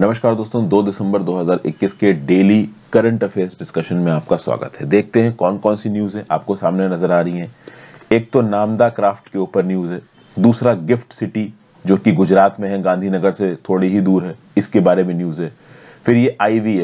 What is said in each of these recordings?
नमस्कार दोस्तों 2 दिसंबर 2021 के डेली करंट अफेयर्स डिस्कशन में आपका स्वागत है देखते हैं कौन कौन सी न्यूज़ है आपको सामने नज़र आ रही है एक तो नामदा क्राफ्ट के ऊपर न्यूज़ है दूसरा गिफ्ट सिटी जो कि गुजरात में है गांधीनगर से थोड़ी ही दूर है इसके बारे में न्यूज़ है फिर ये आई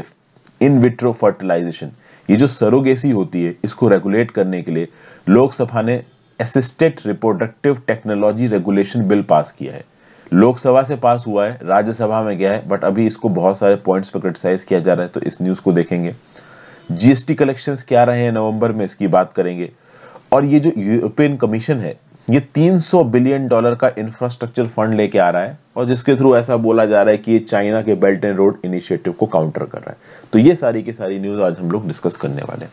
इन विट्रो फर्टिलाइजेशन ये जो सरोगेसी होती है इसको रेगुलेट करने के लिए लोकसभा ने assisted reproductive technology regulation bill pass किया है लोकसभा से पास हुआ है राज्यसभा में गया है बट अभी इसको बहुत सारे पॉइंट्स पर क्रिटिसाइज किया जा रहा है तो इस न्यूज़ को देखेंगे जीएसटी कलेक्शंस क्या रहे हैं नवंबर में इसकी बात करेंगे और ये जो यूरोपियन कमीशन है ये 300 बिलियन डॉलर का इंफ्रास्ट्रक्चर फंड लेके आ रहा है और जिसके थ्रू ऐसा बोला जा रहा है कि ये चाइना के बेल्ट एंड रोड इनिशिएटिव को काउंटर कर रहा है तो ये सारी की सारी न्यूज आज हम लोग डिस्कस करने वाले हैं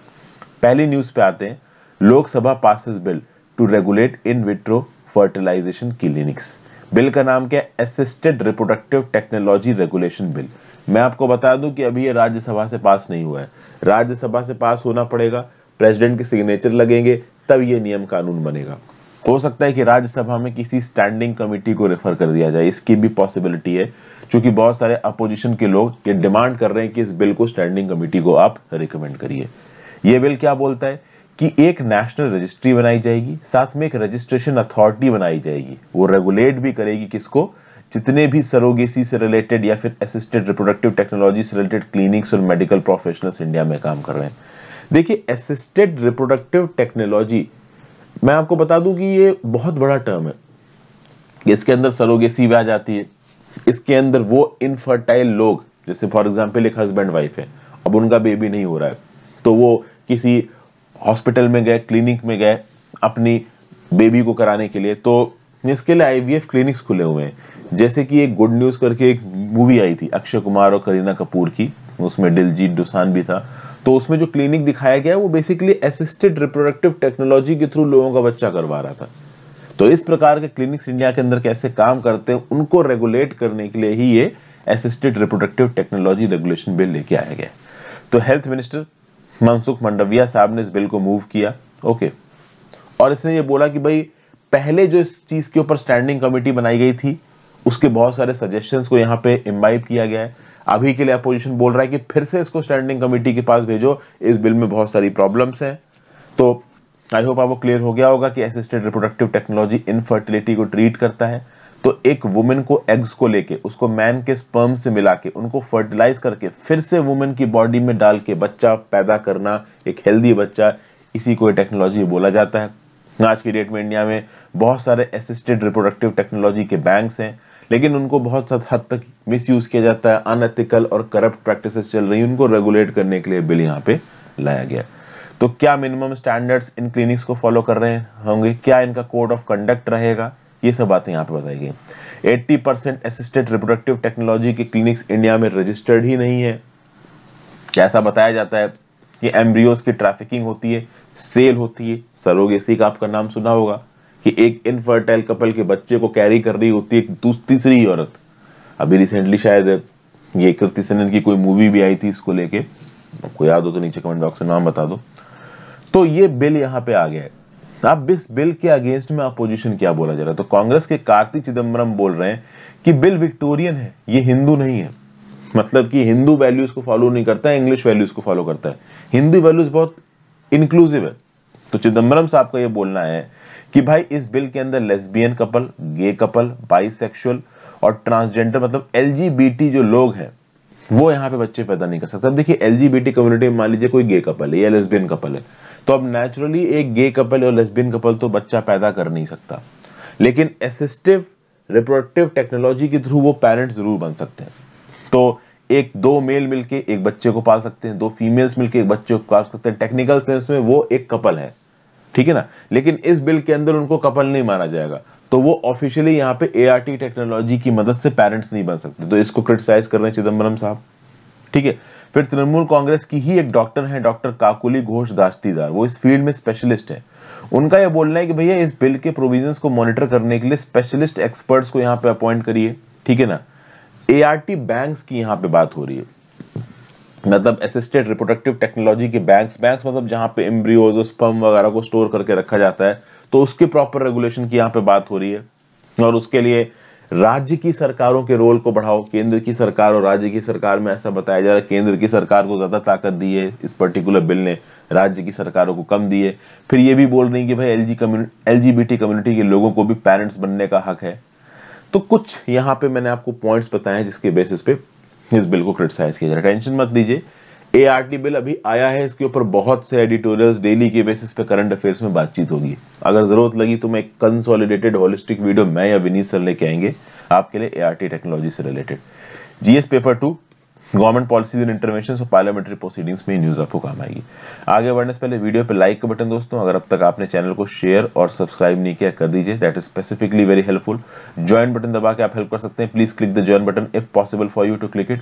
पहली न्यूज पे आते हैं Lok Sabha passes bill to regulate in vitro fertilization clinics bill का नाम क्या है assisted reproductive technology regulation bill मैं आपको बता दूं कि अभी ये राज्यसभा से पास नहीं हुआ है राज्यसभा से पास होना पड़ेगा प्रेसिडेंट के सिग्नेचर लगेंगे तब ये नियम कानून बनेगा हो सकता है कि राज्यसभा में किसी स्टैंडिंग कमेटी को रेफर कर दिया जाए इसकी भी पॉसिबिलिटी है क्योंकि बहुत सारे अपोजिशन के लोग ये डिमांड कर रहे हैं कि इस बिल को स्टैंडिंग कमेटी को आप रिकमेंड करिए ये बिल क्या बोलता है कि एक नेशनल रजिस्ट्री बनाई जाएगी साथ में एक रजिस्ट्रेशन अथॉरिटी बनाई जाएगी वो रेगुलेट भी करेगी किसको जितने भी सरोगेसी से रिलेटेड या फिर असिस्टेड रिप्रोडक्टिव टेक्नोलॉजी से रिलेटेड क्लिनिक्स और मेडिकल प्रोफेशनल्स इंडिया में काम कर रहे हैं देखिए असिस्टेड रिप्रोडक्टिव टेक्नोलॉजी मैं आपको बता दूं कि ये बहुत बड़ा टर्म है इसके अंदर सरोगेसी भी आ जाती है इसके अंदर वो इनफर्टाइल लोग जैसे फॉर एग्जाम्पल एक हस्बैंड वाइफ है अब उनका बेबी नहीं हो रहा है तो वो किसी हॉस्पिटल में गए क्लिनिक में गए अपनी बेबी को कराने के लिए तो इसके लिए आईवीएफ क्लिनिक्स खुले हुए हैं जैसे कि एक गुड न्यूज़ करके एक मूवी आई थी अक्षय कुमार और करीना कपूर की उसमें दिलजीत डुसान भी था तो उसमें जो क्लिनिक दिखाया गया वो बेसिकली असिस्टेड रिप्रोडक्टिव टेक्नोलॉजी के थ्रू लोगों का बच्चा करवा रहा था तो इस प्रकार के क्लिनिक्स इंडिया के अंदर कैसे काम करते हैं उनको रेगुलेट करने के लिए ही ये assisted reproductive technology regulation bill लेके आया गया तो हेल्थ मिनिस्टर मनसुख मंडविया साहब ने इस बिल को मूव किया ओके और इसने ये बोला कि भाई पहले जो इस चीज़ के ऊपर स्टैंडिंग कमेटी बनाई गई थी उसके बहुत सारे सजेशंस को यहाँ पे इम्बाइब किया गया है अभी के लिए अपोजिशन बोल रहा है कि फिर से इसको स्टैंडिंग कमेटी के पास भेजो इस बिल में बहुत सारी प्रॉब्लम्स हैं तो आई होप आपको क्लियर हो गया होगा कि असिस्टेड रिप्रोडक्टिव टेक्नोलॉजी इनफर्टिलिटी को ट्रीट करता है तो एक वुमेन को एग्स को लेके उसको मैन के स्पर्म से मिला के उनको फर्टिलाइज करके फिर से वुमेन की बॉडी में डाल के बच्चा पैदा करना एक हेल्दी बच्चा इसी को टेक्नोलॉजी बोला जाता है आज की डेट में इंडिया में बहुत सारे असिस्टेड रिप्रोडक्टिव टेक्नोलॉजी के बैंक्स हैं लेकिन उनको बहुत हद तक मिस यूज किया जाता है अनएथिकल और करप्ट प्रैक्टिस चल रही उनको रेगुलेट करने के लिए बिल यहाँ पे लाया गया तो क्या मिनिमम स्टैंडर्ड्स इन क्लिनिक्स को फॉलो कर रहे होंगे क्या इनका कोड ऑफ कंडक्ट रहेगा ये सब बातें यहाँ पे बताई गई 80 परसेंट असिस्टेंट रिप्रोडक्टिव टेक्नोलॉजी के क्लिनिक्स इंडिया में रजिस्टर्ड ही नहीं है ऐसा बताया जाता है कि एम्ब्रियोज की ट्रैफिकिंग होती है सेल होती है सरोगेसी का आपका नाम सुना होगा कि एक इनफर्टाइल कपल के बच्चे को कैरी कर रही होती है तीसरी औरत अभी रिसेंटली शायद ये कृति सेन की कोई मूवी भी आई थी इसको लेके आपको याद हो तो नीचे कमेंट बॉक्स में नाम बता दो तो ये बिल यहाँ पे आ गया है अब इस बिल के अगेंस्ट में अपोजिशन क्या बोला जा रहा है तो कांग्रेस के कार्तिक चिदम्बरम बोल रहे हैं कि बिल विक्टोरियन है ये हिंदू नहीं है मतलब कि हिंदू वैल्यूज को फॉलो नहीं करता है इंग्लिश वैल्यूज को फॉलो करता है हिंदू वैल्यूज बहुत इंक्लूसिव है तो चिदम्बरम साहब का ये बोलना है कि भाई इस बिल के अंदर lesbian couple gay couple bisexual और ट्रांसजेंडर मतलब एल जो लोग हैं वो यहाँ पे बच्चे पैदा नहीं कर सकते अब देखिए एल कम्युनिटी में मान लीजिए कोई गे कपल है या लेस्बियन कपल है तो अब नेचुरली एक गे कपल और लेस्बियन कपल तो बच्चा पैदा कर नहीं सकता लेकिन असिस्टिव रिप्रोडक्टिव टेक्नोलॉजी के थ्रू वो पेरेंट्स जरूर बन सकते हैं तो एक दो मेल मिलके एक बच्चे को पाल सकते हैं दो फीमेल्स मिलके एक बच्चे को पाल सकते हैं टेक्निकल सेंस में वो एक कपल है ठीक है ना लेकिन इस बिल के अंदर उनको कपल नहीं माना जाएगा तो वो ऑफिशियली यहाँ पे ए टेक्नोलॉजी की मदद से पेरेंट्स नहीं बन सकते तो इसको क्रिटिसाइज कर रहे हैं चिदम्बरम साहब ठीक है फिर तृणमूल कांग्रेस की ही एक डॉक्टर हैं डॉक्टर काकुली घोष दास्तीदार वो इस फील्ड में स्पेशलिस्ट हैं उनका ये बोलना है कि भैया इस बिल के प्रोविजंस को मॉनिटर करने के लिए स्पेशलिस्ट एक्सपर्ट्स को यहाँ पे अपॉइंट करिए ठीक है ना एआरटी बैंक्स की यहाँ पे बात हो रही है मतलब असिस्टेड रिप्रोडक्टिव टेक्नोलॉजी के बैंक्स बैंक्स मतलब जहां पे एम्ब्रियोज और स्पम वगैरह को स्टोर करके रखा जाता है तो उसके प्रॉपर रेगुलेशन की यहाँ पे बात हो रही है और उसके लिए राज्य की सरकारों के रोल को बढ़ाओ केंद्र की सरकार और राज्य की सरकार में ऐसा बताया जा रहा है केंद्र की सरकार को ज़्यादा ताकत दी है इस पर्टिकुलर बिल ने राज्य की सरकारों को कम दिए फिर ये भी बोल रही कि भाई एल जी कम्युनिटी कम्युनिटी के लोगों को भी पेरेंट्स बनने का हक है तो कुछ यहाँ पे मैंने आपको पॉइंट्स बताए हैं जिसके बेसिस पे इस बिल को क्रिटिसाइज किया जा रहा है टेंशन मत दीजिए ए आर टी बिल अभी आया है इसके ऊपर बहुत से एडिटोरियल्स डेली के बेसिस पे करंट अफेयर्स में बातचीत होगी अगर जरूरत लगी तो मैं एक कंसोलिडेटेड होलिस्टिक वीडियो मैं या विनीत सर लेके आएंगे आपके लिए ए आर टी टेक्नोलॉजी से related GS paper two government policies and intervention और पार्लियामेंट्री प्रोसीडिंग्स में न्यूज आपको काम आएगी आगे बढ़ने से पहले वीडियो पे लाइक का बटन दोस्तों अगर अब तक आपने चैनल को शेयर और सब्सक्राइब नहीं किया कर दीजिए that is specifically very helpful join button दबा के आप हेल्प कर सकते हैं please click the join button if possible for you to click it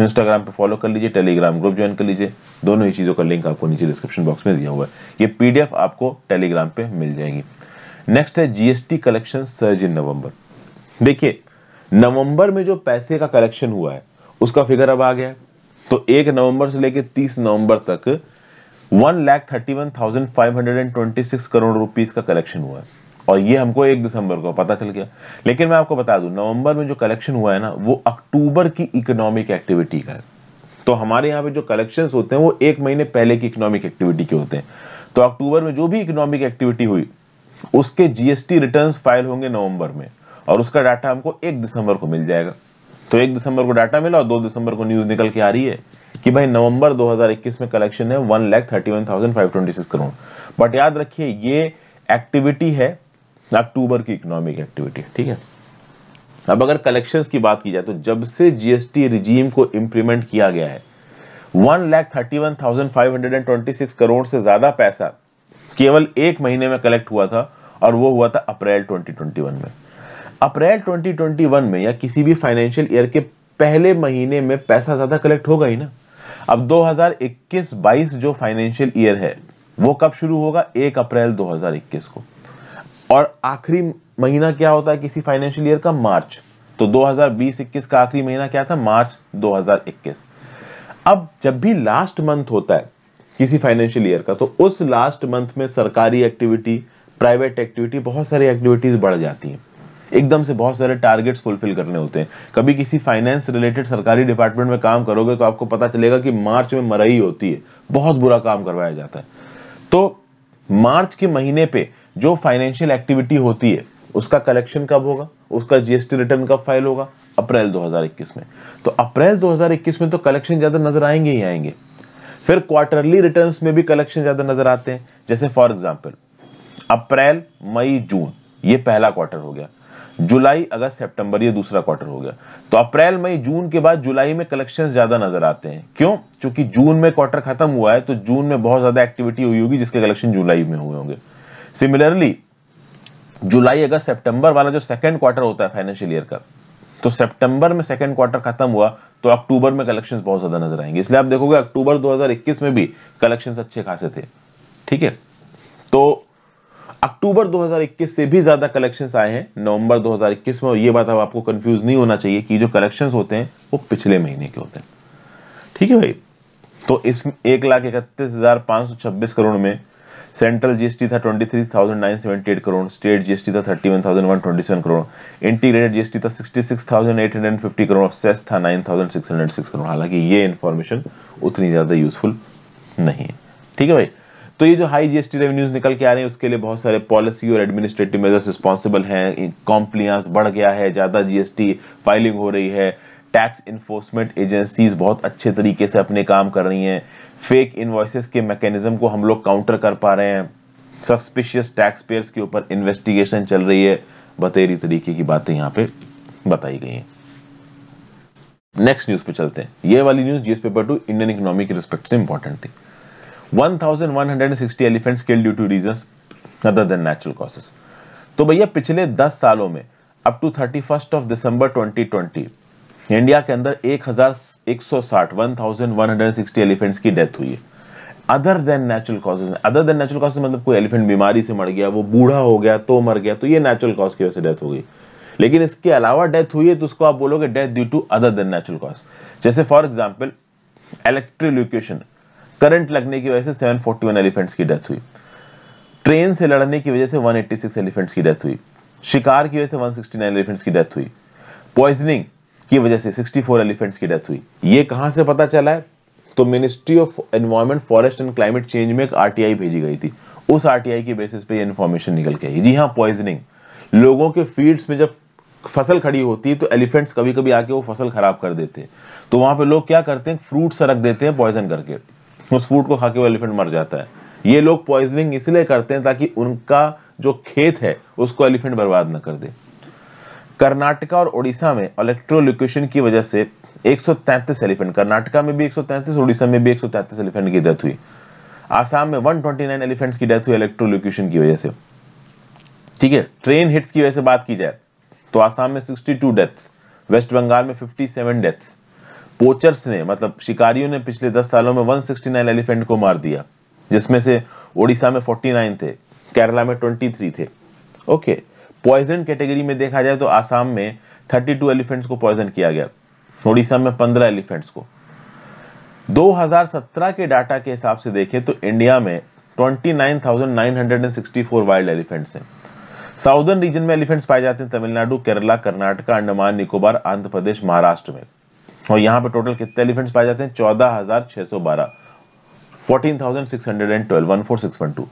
Instagram पे फॉलो कर लीजिए टेलीग्राम ग्रुप ज्वाइन कर लीजिए दोनों ही चीज़ों का लिंक आपको नीचे डिस्क्रिप्शन बॉक्स में दिया हुआ है ये पीडीएफ आपको टेलीग्राम पे मिल जाएगी नेक्स्ट है GST collection surge in November देखिए नवंबर में जो पैसे का कलेक्शन हुआ है उसका फिगर अब आ गया है तो एक नवंबर से लेकर तीस नवंबर तक one lakh thirty one thousand five hundred and twenty six crore rupees का कलेक्शन हुआ है और ये हमको एक दिसंबर को पता चल गया लेकिन मैं आपको बता दूं नवंबर में जो कलेक्शन हुआ है ना वो अक्टूबर की इकोनॉमिक एक्टिविटी का है तो हमारे यहाँ पे जो कलेक्शन होते हैं वो एक महीने पहले की इकोनॉमिक एक्टिविटी के होते हैं तो अक्टूबर में जो भी इकोनॉमिक एक्टिविटी हुई उसके जीएसटी रिटर्न फाइल होंगे नवंबर में और उसका डाटा हमको एक दिसंबर को मिल जाएगा तो एक दिसंबर को डाटा मिला और दो दिसंबर को न्यूज निकल के आ रही है कि भाई नवंबर 2021 में कलेक्शन है one lakh thirty one thousand five twenty six crore but याद रखिए ये एक्टिविटी है अक्टूबर की इकोनॉमिक एक्टिविटी ठीक है अब अगर कलेक्शंस की बात की जाए तो जब से जीएसटी रिजीम को इम्प्लीमेंट किया गया है one lakh thirty one thousand five hundred and twenty six crore से ज्यादा पैसा केवल एक महीने में कलेक्ट हुआ था और वो हुआ था अप्रैल ट्वेंटी ट्वेंटी वन में अप्रैल ट्वेंटी ट्वेंटी वन में या किसी भी फाइनेंशियल ईयर के पहले महीने में पैसा ज्यादा कलेक्ट होगा ही ना अब 2021-22 जो फाइनेंशियल ईयर है वो कब शुरू होगा 1 अप्रैल 2021 को और आखिरी महीना क्या होता है किसी फाइनेंशियल ईयर का मार्च तो 2020-21 का आखिरी महीना क्या था मार्च 2021 अब जब भी लास्ट मंथ होता है किसी फाइनेंशियल ईयर का तो उस लास्ट मंथ में सरकारी एक्टिविटी प्राइवेट एक्टिविटी बहुत सारी एक्टिविटीज बढ़ जाती हैं एकदम से बहुत सारे टारगेट्स फुलफिल करने होते हैं कभी किसी फाइनेंस रिलेटेड सरकारी डिपार्टमेंट में काम करोगे तो आपको पता चलेगा कि मार्च में मरई होती है बहुत बुरा काम करवाया जाता है तो मार्च के महीने पे जो फाइनेंशियल एक्टिविटी होती है उसका कलेक्शन कब होगा उसका जीएसटी रिटर्न कब फाइल होगा अप्रैल 2021 में तो अप्रैल 2021 में तो कलेक्शन ज्यादा नजर आएंगे ही आएंगे फिर क्वार्टरली रिटर्न्स में भी कलेक्शन ज्यादा नजर आते हैं जैसे फॉर एग्जाम्पल अप्रैल मई जून ये पहला क्वार्टर हो गया जुलाई अगस्त सितंबर ये दूसरा क्वार्टर हो गया तो अप्रैल मई जून के बाद जुलाई में कलेक्शन ज्यादा नजर आते हैं क्यों क्योंकि जून में क्वार्टर खत्म हुआ है तो जून में बहुत ज्यादा एक्टिविटी हुई होगी जिसके कलेक्शन जुलाई में हुए होंगे सिमिलरली जुलाई अगस्त सितंबर वाला जो सेकंड क्वार्टर होता है फाइनेंशियल ईयर का तो सितंबर में सेकंड क्वार्टर खत्म हुआ तो अक्टूबर में कलेक्शन बहुत ज्यादा नजर आएंगे इसलिए आप देखोगे अक्टूबर 2021 में भी कलेक्शन अच्छे खासे थे ठीक है तो अक्टूबर 2021 से भी ज्यादा कलेक्शन आए हैं नवंबर 2021 में और ये बात अब आपको कंफ्यूज नहीं होना चाहिए कि जो कलेक्शन होते हैं वो पिछले महीने के होते हैं ठीक है भाई तो इस एक लाख इकतीस हजार पांच सौ छब्बीस करोड़ में सेंट्रल जीएसटी था 23,978 करोड़ स्टेट जीएसटी था 31,127 करोड़ इंटीग्रेटेड जीएसटी था 66,850 करोड़ सेस था 9,606 करोड़ हालांकि ये इन्फॉर्मेशन उतनी ज़्यादा यूजफुल नहीं है ठीक है भाई तो ये जो हाई जीएसटी रेवेन्यूज निकल के आ रहे हैं उसके लिए बहुत सारे पॉलिसी और एडमिनिस्ट्रेटिव मेजर्स रिस्पॉन्सिबल हैं कॉम्प्लियांस बढ़ गया है ज़्यादा जीएसटी फाइलिंग हो रही है टैक्स इन्फोर्समेंट एजेंसीज बहुत अच्छे तरीके से अपने काम कर रही हैं फेक इन्वॉइसेस के मैकेनिज्म को हम लोग काउंटर कर पा रहे हैं सस्पिशियस टैक्स पेयर्स के ऊपर इन्वेस्टिगेशन चल रही है बतेरी तरीके की बातें यहाँ पे बताई गई हैं नेक्स्ट न्यूज पे चलते हैं ये वाली news GS paper two Indian economy के रिस्पेक्ट से इंपॉर्टेंट थी 1160 elephants killed due to reasons other than natural causes तो भैया पिछले 10 सालों में up to 31 of December 2020 India के अंदर एक हजार एक सौ साठ one thousand one hundred sixty elephants की डेथ हुई है other than natural causes other than natural cause मतलब कोई एलिफेंट बीमारी से मर गया वो बूढ़ा हो गया तो मर गया तो ये नेचुरल कॉज की वजह से डेथ हो गई लेकिन इसके अलावा डेथ हुई है तो उसको आप बोलोगे death due to other than natural cause जैसे फॉर एग्जाम्पल इलेक्ट्रिल्यूकेशन करंट लगने की वजह से सेवन फोर्टी वन एलिफेंट्स की डेथ हुई ट्रेन से लड़ने की वजह से वन एट्टी सिक्स एलिफेंट्स की डेथ हुई शिकार की वजह से वन सिक्सटी नाइन एलिफेंट्स की डेथ हुई पॉइजनिंग की वजह से 64 एलिफेंट्स की डेथ हुई ये कहां से पता चला है तो ministry of environment forest and climate change में एक आरटीआई भेजी गई थी उस आरटीआई की बेसिस पे ये इन्फॉर्मेशन निकल के आई जी हाँ पॉइजनिंग लोगों के फील्ड्स में जब फसल खड़ी होती है तो एलिफेंट्स कभी कभी आके वो फसल खराब कर देते हैं तो वहां पे लोग क्या करते हैं फ्रूट सरक देते हैं पॉइजन करके उस फ्रूट को खाके वो एलिफेंट मर जाता है ये लोग पॉइजनिंग इसलिए करते हैं ताकि उनका जो खेत है उसको एलिफेंट बर्बाद ना कर दे कर्नाटका और ओडिशा में इलेक्ट्रोल्यूकेशन की वजह से 133 एलिफेंट कर्नाटका में भी 133 ओडिशा में भी 133 एलिफेंट की डेथ हुई आसाम में 129 एलिफेंट्स की डेथ हुई इलेक्ट्रोल्यूकेशन की वजह से ठीक है ट्रेन हिट्स की वजह से बात की जाए तो आसाम में 62 डेथ्स वेस्ट बंगाल में 57 डेथ्स पोचर्स ने मतलब शिकारियों ने पिछले 10 सालों में 169 एलिफेंट को मार दिया जिसमें से ओडिशा में 49 थे केरला में 23 थे ओके पॉइजन कैटेगरी में देखा जाए तो आसाम में 32 एलिफेंट्स को पॉइजन किया गया ओडिशा में 15 एलिफेंट्स को 2017 के डाटा के हिसाब से देखें तो इंडिया में 29,964 वाइल्ड एलिफेंट्स हैं साउदर्न रीजन में एलिफेंट्स पाए जाते हैं तमिलनाडु केरला कर्नाटक अंडमान निकोबार आंध्र प्रदेश महाराष्ट्र में और यहां पर टोटल कितने एलिफेंट्स पाए जाते हैं चौदह हजार छह सौ बारह fourteen thousand six hundred and twelve one four six one two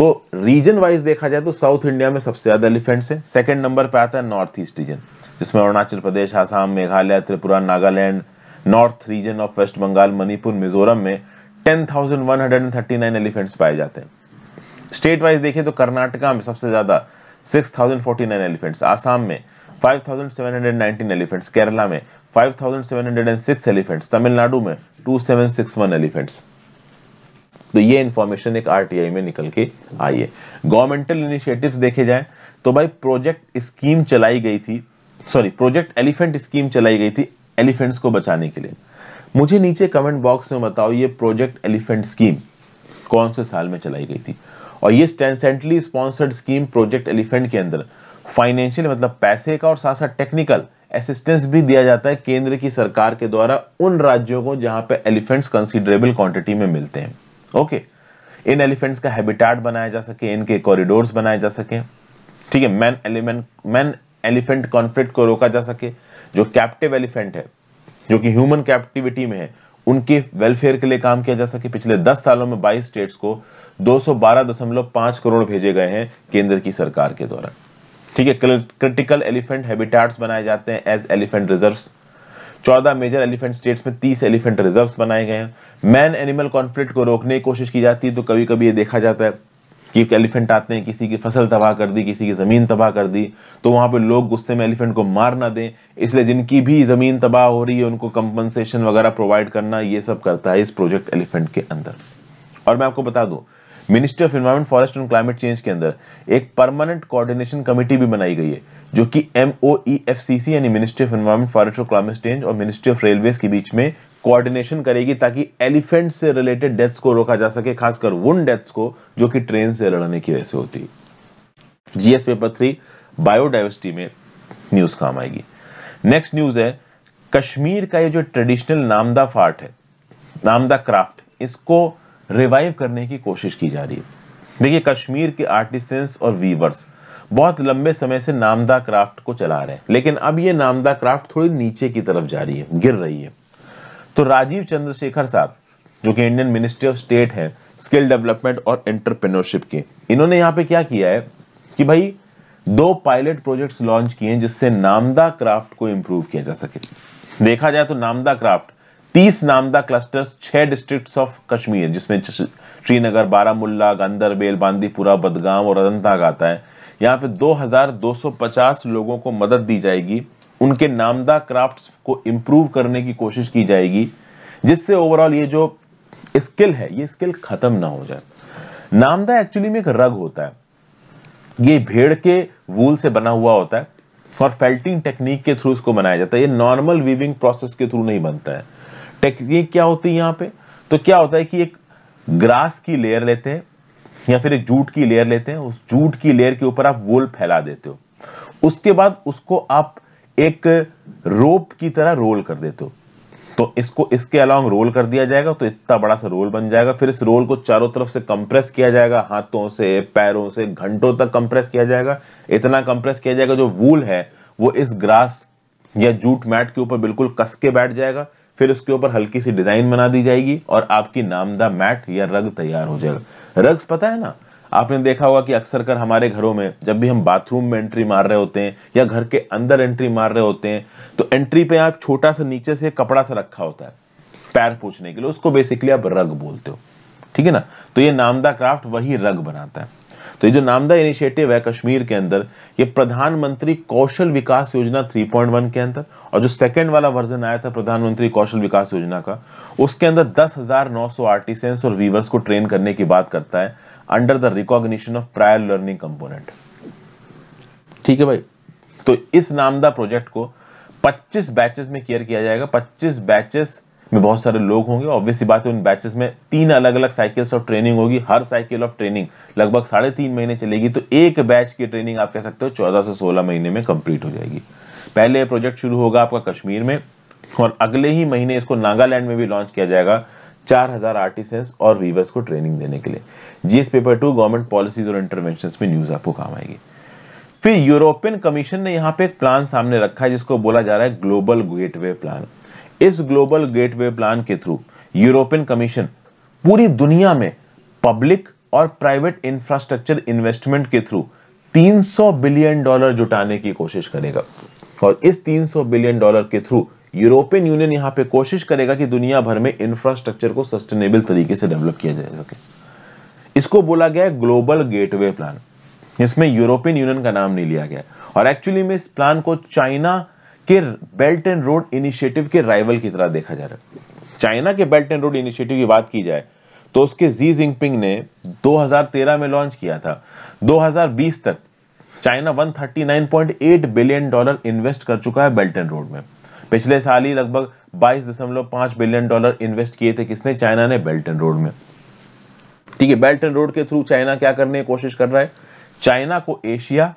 तो रीजन वाइज देखा जाए तो साउथ इंडिया में सबसे ज्यादा एलिफेंट्स है सेकंड नंबर पे आता है नॉर्थ ईस्ट रीजन जिसमें Arunachal Pradesh Assam Meghalaya Tripura Nagaland north region of west Bengal Manipur Mizoram में 10,139 एलिफेंट्स पाए जाते हैं स्टेट वाइज देखें तो कर्नाटका में सबसे ज्यादा 6,049 एलिफेंट्स आसाम में 5,719 एलिफेंट्स केरला में 5,706 एलिफेंट्स तमिलनाडु में 2,761 एलिफेंट्स तो ये इंफॉर्मेशन एक आरटीआई में निकल के आई है गवर्नमेंटल इनिशिएटिव्स देखे जाए तो भाई प्रोजेक्ट स्कीम चलाई गई थी सॉरी प्रोजेक्ट एलिफेंट स्कीम चलाई गई थी एलिफेंट्स को बचाने के लिए मुझे नीचे कमेंट बॉक्स में बताओ ये प्रोजेक्ट एलिफेंट स्कीम कौन से साल में चलाई गई थी और ये centrally sponsored scheme project elephant के अंदर फाइनेंशियल मतलब पैसे का और साथ साथ टेक्निकल असिस्टेंस भी दिया जाता है केंद्र की सरकार के द्वारा उन राज्यों को जहां पे एलिफेंट्स कंसिडरेबल क्वांटिटी में मिलते हैं ओके इन एलिफेंट्स का हैबिटाट बनाया जा सके इनके कॉरिडोर्स बनाए जा सके ठीक है man element man elephant conflict को रोका जा सके जो कैप्टिव एलिफेंट है जो कि ह्यूमन कैप्टिविटी में है उनके वेलफेयर के लिए काम किया जा सके पिछले 10 सालों में 22 स्टेट्स को 212.5 करोड़ भेजे गए हैं केंद्र की सरकार के द्वारा ठीक है क्रिटिकल एलिफेंट हैबिटेट्स बनाए जाते हैं as elephant reserves 14 major elephant states में 30 एलिफेंट रिजर्व्स बनाए गए हैं मैन एनिमल कॉन्फ्लिक्ट को रोकने की कोशिश की जाती है तो कभी कभी ये देखा जाता है कि एलिफेंट आते हैं किसी की फसल तबाह कर दी किसी की ज़मीन तबाह कर दी तो वहाँ पे लोग गुस्से में एलिफेंट को मार ना दें इसलिए जिनकी भी ज़मीन तबाह हो रही है उनको कंपनसेशन वगैरह प्रोवाइड करना ये सब करता है इस प्रोजेक्ट एलिफेंट के अंदर और मैं आपको बता दूँ ministry of environment forest and climate change के अंदर एक परमानेंट कोऑर्डिनेशन कमेटी भी बनाई गई है जो कि M O E F C C यानी मिनिस्ट्री ऑफ इन्वायरमेंट फॉरेस्ट और क्लाइमेट चेंज और मिनिस्ट्री ऑफ रेलवेज के बीच में कोऑर्डिनेशन करेगी ताकि एलिफेंट से रिलेटेड डेथ्स को रोका जा सके खासकर उन डेथ्स को जो कि ट्रेन से लड़ने की वजह से होती है जीएस पेपर थ्री बायोडाइवर्सिटी में न्यूज काम आएगी नेक्स्ट न्यूज है कश्मीर का ये जो ट्रेडिशनल नामदा फार्ट है नामदा क्राफ्ट इसको रिवाइव करने की कोशिश की जा रही है देखिए कश्मीर के आर्टिसंस और वीवर्स बहुत लंबे समय से नामदा क्राफ्ट को चला रहे हैं लेकिन अब ये नामदा क्राफ्ट थोड़ी नीचे की तरफ जा रही है गिर रही है तो राजीव चंद्रशेखर साहब जो कि इंडियन मिनिस्ट्री ऑफ स्टेट है स्किल डेवलपमेंट और एंटरप्रेन्योरशिप के इन्होंने यहाँ पे क्या किया है कि भाई दो पायलट प्रोजेक्ट्स लॉन्च किए जिससे नामदा क्राफ्ट को इम्प्रूव किया जा सके देखा जाए तो नामदा क्राफ्ट तीस नामदा क्लस्टर्स छह डिस्ट्रिक्ट्स ऑफ कश्मीर जिसमें श्रीनगर बारामुल्ला गांधरबेल बांदीपुरा बदगाम और अनंतनाग आता है यहाँ पे 2,250 लोगों को मदद दी जाएगी उनके नामदा क्राफ्ट्स को इम्प्रूव करने की कोशिश की जाएगी जिससे ओवरऑल ये जो स्किल है ये स्किल खत्म ना हो जाए नामदा एक्चुअली में एक रग होता है ये भेड़ के वूल से बना हुआ होता है और फेल्टिंग टेक्निक के थ्रू इसको बनाया जाता है ये नॉर्मल वीविंग प्रोसेस के थ्रू नहीं बनता है टेक्निक क्या होती है यहाँ पे तो क्या होता है कि एक ग्रास की लेयर लेते हैं या फिर एक जूट की लेयर लेते हैं उस जूट की लेयर के ऊपर आप वोल फैला देते हो उसके बाद उसको आप एक रोप की तरह रोल कर देते हो तो इसको इसके अलावा रोल कर दिया जाएगा तो इतना बड़ा सा रोल बन जाएगा फिर इस रोल को चारों तरफ से कंप्रेस किया जाएगा हाथों से पैरों से घंटों तक कंप्रेस किया जाएगा इतना कंप्रेस किया जाएगा जो वूल है वो इस ग्रास या जूट मैट के ऊपर बिल्कुल कस के बैठ जाएगा फिर उसके ऊपर हल्की सी डिजाइन बना दी जाएगी और आपकी नामदा मैट या रग तैयार हो जाएगा रग्स पता है ना आपने देखा होगा कि अक्सर कर हमारे घरों में जब भी हम बाथरूम में एंट्री मार रहे होते हैं या घर के अंदर एंट्री मार रहे होते हैं तो एंट्री पे आप छोटा सा नीचे से कपड़ा सा रखा होता है पैर पूछने के लिए उसको बेसिकली आप रग बोलते हो ठीक है ना तो ये नामदा क्राफ्ट वही रग बनाता है तो ये जो नामदा इनिशिएटिव है कश्मीर के अंदर ये प्रधानमंत्री कौशल विकास योजना 3.1 के अंदर और जो सेकंड वाला वर्जन आया था प्रधानमंत्री कौशल विकास योजना का उसके अंदर दस हजार नौ सौ आर्टिसेंस और वीवर्स को ट्रेन करने की बात करता है under the recognition of prior learning component ठीक है भाई तो इस नामदा प्रोजेक्ट को 25 बैचेस में केयर किया जाएगा 25 बैचेस में बहुत सारे लोग होंगे ऑब्वियसली बात है उन बैचेस में तीन अलग अलग साइकिल्स ऑफ ट्रेनिंग होगी हर साइकिल ऑफ ट्रेनिंग लगभग साढ़े तीन महीने चलेगी तो एक बैच की ट्रेनिंग आप कह सकते हो चौदह से सोलह महीने में कंप्लीट हो जाएगी पहले प्रोजेक्ट शुरू होगा आपका कश्मीर में और अगले ही महीने इसको नागालैंड में भी लॉन्च किया जाएगा चार हजार आर्टिस और वीवर्स को ट्रेनिंग देने के लिए GS paper two government policies और इंटरवेंशन में न्यूज आपको काम आएगी फिर यूरोपियन कमीशन ने यहाँ पे एक प्लान सामने रखा है जिसको बोला जा रहा है ग्लोबल गेटवे प्लान इस ग्लोबल गेटवे प्लान के थ्रू यूरोपियन कमीशन पूरी दुनिया में पब्लिक और प्राइवेट इंफ्रास्ट्रक्चर इन्वेस्टमेंट के थ्रू 300 बिलियन डॉलर जुटाने की कोशिश करेगा और इस 300 बिलियन डॉलर के थ्रू यूरोपियन यूनियन यहां पे कोशिश करेगा कि दुनिया भर में इंफ्रास्ट्रक्चर को सस्टेनेबल तरीके से डेवलप किया जा सके इसको बोला गया ग्लोबल गेटवे प्लान इसमें यूरोपियन यूनियन का नाम नहीं लिया गया और एक्चुअली में इस प्लान को चाइना के बेल्ट एंड रोड इनिशिएटिव के राइवल की तरह देखा जा रहा है चाइना के बेल्ट एंड रोड इनिशिएटिव की बात की जाए तो उसके जी जिंगपिंग ने 2013 में लॉन्च किया था 2020 तक चाइना 139.8 बिलियन डॉलर इन्वेस्ट कर चुका है बेल्ट एंड रोड में पिछले साल ही लगभग 22.5 बिलियन डॉलर इन्वेस्ट किए थे किसने चाइना ने बेल्ट एंड रोड में ठीक है बेल्ट एंड रोड के थ्रू चाइना क्या करने की कोशिश कर रहा है चाइना को एशिया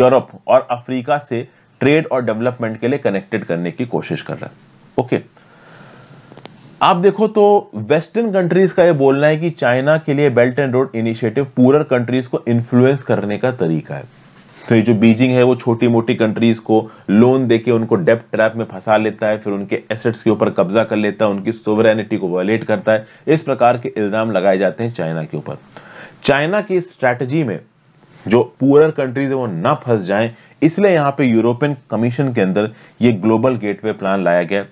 यूरोप और अफ्रीका से ट्रेड और डेवलपमेंट के लिए कनेक्टेड करने की कोशिश कर रहा है ओके आप देखो तो वेस्टर्न कंट्रीज का ये बोलना है कि चाइना के लिए belt and road initiative poorer countries को इन्फ्लुएंस करने का तरीका है तो ये जो बीजिंग है वो छोटी मोटी कंट्रीज को लोन देके उनको डेप्ट ट्रैप में फंसा लेता है फिर उनके एसेट्स के ऊपर कब्जा कर लेता है उनकी सोवरेनिटी को वायलेट करता है इस प्रकार के इल्जाम लगाए जाते हैं चाइना के ऊपर चाइना की स्ट्रैटेजी में जो पुअर कंट्रीज है वो ना फंस जाएं इसलिए यहाँ पे यूरोपियन कमीशन के अंदर ये ग्लोबल गेटवे प्लान लाया गया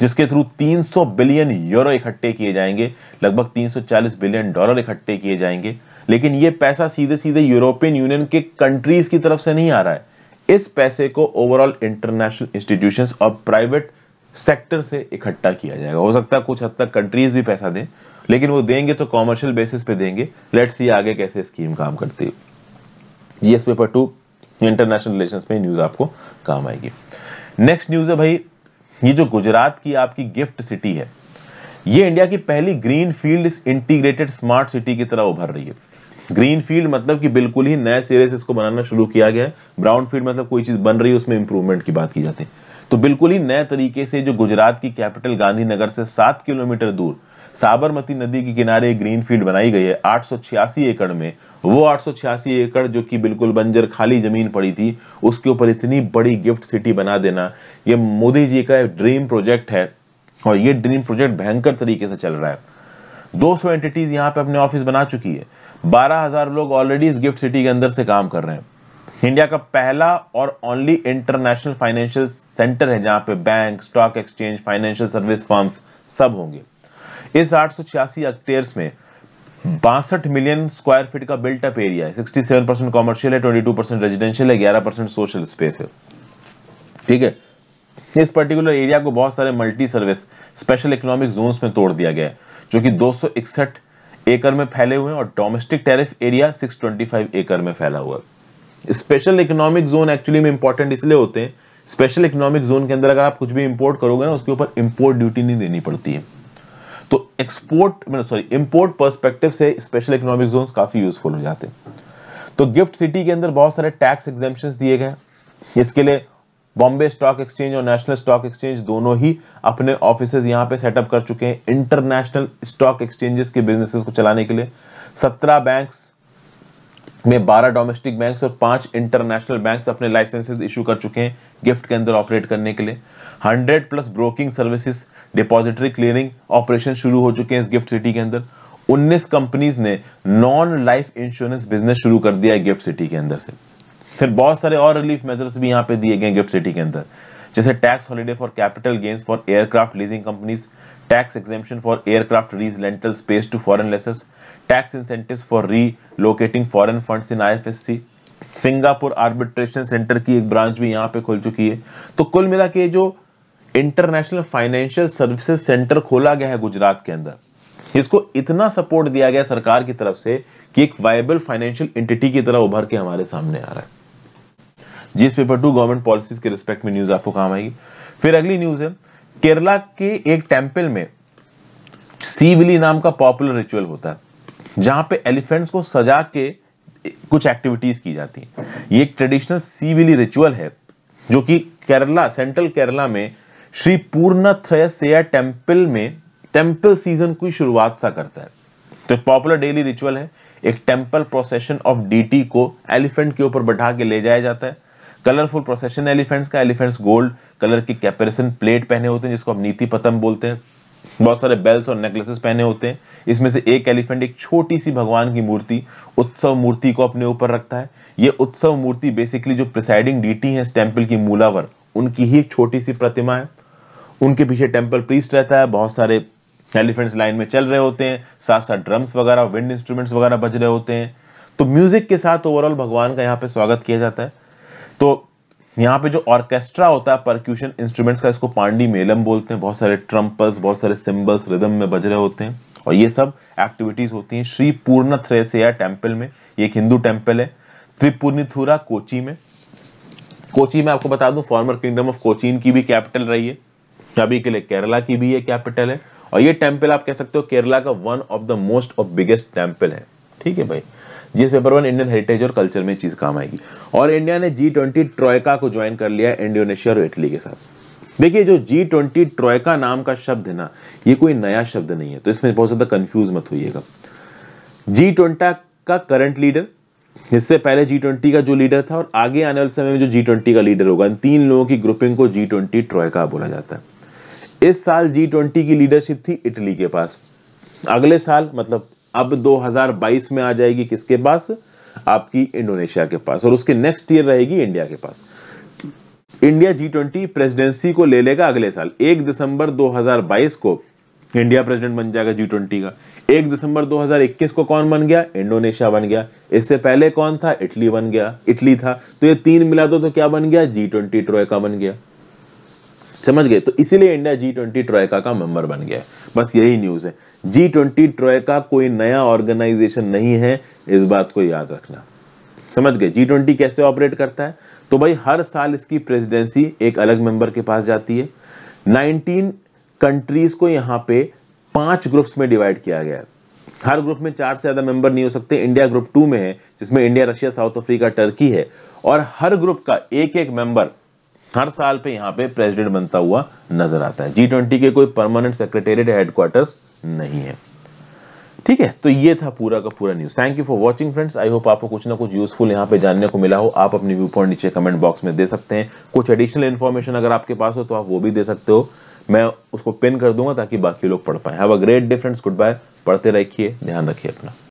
जिसके थ्रू 300 बिलियन यूरो इकट्ठे किए जाएंगे लगभग 340 बिलियन डॉलर इकट्ठे किए जाएंगे लेकिन ये पैसा सीधे सीधे यूरोपियन यूनियन के कंट्रीज की तरफ से नहीं आ रहा है इस पैसे को ओवरऑल इंटरनेशनल इंस्टीट्यूशंस और प्राइवेट सेक्टर से इकट्ठा किया जाएगा हो सकता है कुछ हद तक कंट्रीज भी पैसा दें लेकिन वो देंगे तो कॉमर्शियल बेसिस पे देंगे लेट्स सी आगे कैसे स्कीम काम करती है GS paper two international relation में न्यूज आपको काम आएगी नेक्स्ट न्यूज है भाई ये जो गुजरात की आपकी गिफ्ट सिटी है ये इंडिया की पहली green field integrated smart city की तरह उभर रही है ग्रीन फील्ड मतलब कि बिल्कुल ही नए सिरे से इसको बनाना शुरू किया गया है ब्राउन फील्ड मतलब कोई चीज बन रही है उसमें इंप्रूवमेंट की बात की जाती है तो बिल्कुल ही नए तरीके से जो गुजरात की कैपिटल गांधीनगर से सात किलोमीटर दूर साबरमती नदी के किनारे ग्रीन फील्ड बनाई गई है आठ एकड़ में वो आठ एकड़ जो कि बिल्कुल बंजर खाली जमीन पड़ी थी उसके ऊपर इतनी बड़ी गिफ्ट सिटी बना देना ये मोदी जी का ड्रीम प्रोजेक्ट है और ये ड्रीम प्रोजेक्ट भयंकर तरीके से चल रहा है 200 एंटिटीज यहाँ पे अपने ऑफिस बना चुकी है 12,000 लोग ऑलरेडी इस गिफ्ट सिटी के अंदर से काम कर रहे हैं इंडिया का पहला और ओनली इंटरनेशनल फाइनेंशियल सेंटर है जहां पे bank stock exchange financial service forms सब होंगे इस आठ सौ छियासी में बासठ मिलियन स्क्वायर फीट का बिल्ट अप एरिया है 67 परसेंट कॉमर्शियल है 22 परसेंट रेजिडेंशियल है 11 परसेंट सोशल स्पेस है ठीक है इस पर्टिकुलर एरिया को बहुत सारे multi service special economic zone में तोड़ दिया गया है जो कि दो एकड़ में फैले हुए हैं और डोमेस्टिक टैरिफ एरिया 625 एकड़ में फैला हुआ है स्पेशल इकोनॉमिक जोन एक्चुअली में इंपॉर्टेंट इसलिए होते हैं स्पेशल इकोनॉमिक जोन के अंदर अगर आप कुछ भी इंपोर्ट करोगे ना उसके ऊपर इंपोर्ट ड्यूटी नहीं देनी पड़ती है तो एक्सपोर्ट सॉरी इंपोर्ट परस्पेक्टिव से स्पेशल इकोनॉमिक जोन काफ़ी यूजफुल हो जाते तो गिफ्ट सिटी के अंदर बहुत सारे टैक्स एग्जेपन दिए गए इसके लिए बॉम्बे स्टॉक एक्सचेंज और नेशनल स्टॉक एक्सचेंज दोनों ही अपने ऑफिस यहां पे सेटअप कर चुके हैं इंटरनेशनल स्टॉक एक्सचेंजेस के बिजनेसेस को चलाने के लिए सत्रह बैंक्स में 12 डोमेस्टिक बैंक्स और पांच इंटरनेशनल बैंक्स अपने लाइसेंसेस इशू कर चुके हैं गिफ्ट के अंदर ऑपरेट करने के लिए 100 plus broking services depository clearing operation शुरू हो चुके हैं इस गिफ्ट सिटी के अंदर 19 कंपनीज ने नॉन लाइफ इंश्योरेंस बिजनेस शुरू कर दिया है गिफ्ट सिटी के अंदर से फिर बहुत सारे और रिलीफ मेजर्स भी यहाँ पे दिए गए गिफ्ट सिटी के अंदर जैसे tax holiday for capital gains for aircraft leasing companies tax exemption for aircraft lease rental space to foreign lessors tax incentive for relocating foreign fund in I Singapore arbitration centre की एक branch भी यहाँ पे खुल चुकी है तो कुल मिला के जो इंटरनेशनल फाइनेंशियल सर्विसेज सेंटर खोला गया है गुजरात के अंदर इसको इतना सपोर्ट दिया गया सरकार की तरफ से कि एक वायबल फाइनेंशियल एंटिटी की तरह उभर के हमारे सामने आ रहा है GS paper two government policies के रिस्पेक्ट में न्यूज आपको काम आएगी फिर अगली न्यूज है केरला के एक टेम्पल में सीविली नाम का पॉपुलर रिचुअल होता है जहां पे एलिफेंट्स को सजा के कुछ एक्टिविटीज की जाती है ये एक ट्रेडिशनल सीविली रिचुअल है जो कि केरला सेंट्रल केरला में श्री पूर्ण पूर्णथ्रयसेया टेम्पल में टेम्पल सीजन की शुरुआत सा करता है तो पॉपुलर डेली रिचुअल है एक टेम्पल प्रोसेशन ऑफ डीटी को एलिफेंट के ऊपर बैठा के ले जाया जाता है कलरफुल प्रोसेशन एलिफेंट्स का एलिफेंट्स गोल्ड कलर की कैपेरिसन प्लेट पहने होते हैं जिसको हम नीति पतम बोलते हैं बहुत सारे बेल्स और नेकलेसेस पहने होते हैं इसमें से एक एलिफेंट एक छोटी सी भगवान की मूर्ति उत्सव मूर्ति को अपने ऊपर रखता है ये उत्सव मूर्ति बेसिकली जो प्रिसाइडिंग डीटी है इस टेम्पल की मूलावर उनकी ही एक छोटी सी प्रतिमा है उनके पीछे टेम्पल प्रीस्ट रहता है बहुत सारे एलिफेंट्स लाइन में चल रहे होते हैं साथ साथ ड्रम्स वगैरह विंड इंस्ट्रूमेंट्स वगैरह बज रहे होते हैं तो म्यूजिक के साथ ओवरऑल भगवान का यहाँ पे स्वागत किया जाता है तो यहाँ पे जो ऑर्केस्ट्रा होता है परक्यूशन इंस्ट्रूमेंट्स का इसको पांडी मेलम बोलते हैं बहुत सारे ट्रम्पल्स बहुत सारे सिम्बल्स रिदम में बज रहे होते हैं और ये सब एक्टिविटीज होती हैं श्री पूर्ण थ्रेसिया टेम्पल में ये एक हिंदू टेम्पल है त्रिपुर्णिथुरा कोची में कोची में आपको बता दूं फॉर्मर किंगडम ऑफ कोचीन की भी कैपिटल रही है अभी के लिए केरला की भी ये कैपिटल है और ये टेम्पल आप कह सकते हो केरला का वन ऑफ द मोस्ट और बिगेस्ट टेम्पल है ठीक है भाई जिस पेपर वन इंडियन हेरिटेज और कल्चर में चीज काम आएगी और इंडिया ने जी ट्वेंटी ट्रॉयका को ज्वाइन कर लिया इंडोनेशिया और इटली के साथ देखिए जो जी ट्वेंटी ट्रॉयका नाम का शब्द है ना ये कोई नया शब्द नहीं है तो इसमें बहुत ज्यादा कंफ्यूज मत होइएगा जी ट्वेंटा का करंट लीडर इससे पहले जी ट्वेंटी का जो लीडर था और आगे आने वाले समय में जो जी ट्वेंटी का लीडर होगा इन तीन लोगों की ग्रुपिंग को जी ट्वेंटी ट्रॉयका बोला जाता है इस साल जी ट्वेंटी की लीडरशिप थी इटली के पास अगले साल मतलब अब 2022 में आ जाएगी किसके पास आपकी इंडोनेशिया के पास और उसके नेक्स्ट ईयर रहेगी इंडिया के पास इंडिया जी ट्वेंटी प्रेसिडेंसी को ले लेगा अगले साल एक दिसंबर 2022 को इंडिया प्रेसिडेंट बन जाएगा जी ट्वेंटी का एक दिसंबर 2021 को कौन बन गया इंडोनेशिया बन गया इससे पहले कौन था इटली बन गया इटली था तो ये तीन मिला दो तो क्या बन गया जी ट्वेंटी ट्रोयका बन गया समझ गए तो इसीलिए इंडिया जी ट्वेंटी ट्रॉयका का मेंबर बन गया है बस यही न्यूज़ है जी ट्वेंटी ट्रॉयका कोई नया ऑर्गेनाइजेशन नहीं है इस बात को याद रखना समझ गए जी ट्वेंटी कैसे ऑपरेट करता है तो भाई हर साल इसकी प्रेसिडेंसी एक अलग मेंबर के पास जाती है नाइनटीन कंट्रीज को यहां पे पांच ग्रुप्स में डिवाइड किया गया है हर ग्रुप में चार से ज़्यादा मेंबर नहीं हो सकते इंडिया ग्रुप टू में है जिसमें India Russia South Africa Turkey है और हर ग्रुप का एक एक मेंबर हर साल पे यहाँ पे प्रेसिडेंट बनता हुआ नजर आता है जी ट्वेंटी के कोई परमानेंट सेक्रेटेरिएट हेडक्वार्टर्स नहीं है ठीक है तो ये था पूरा का पूरा news thank you for watching friends I hope आपको कुछ ना कुछ यूजफुल यहाँ पे जानने को मिला हो आप अपने व्यू पॉइंट नीचे कमेंट बॉक्स में दे सकते हैं कुछ एडिशनल इन्फॉर्मेशन अगर आपके पास हो तो आप वो भी दे सकते हो मैं उसको पिन कर दूंगा ताकि बाकी लोग पढ़ पाए have a great difference good bye पढ़ते रखिए ध्यान रखिए अपना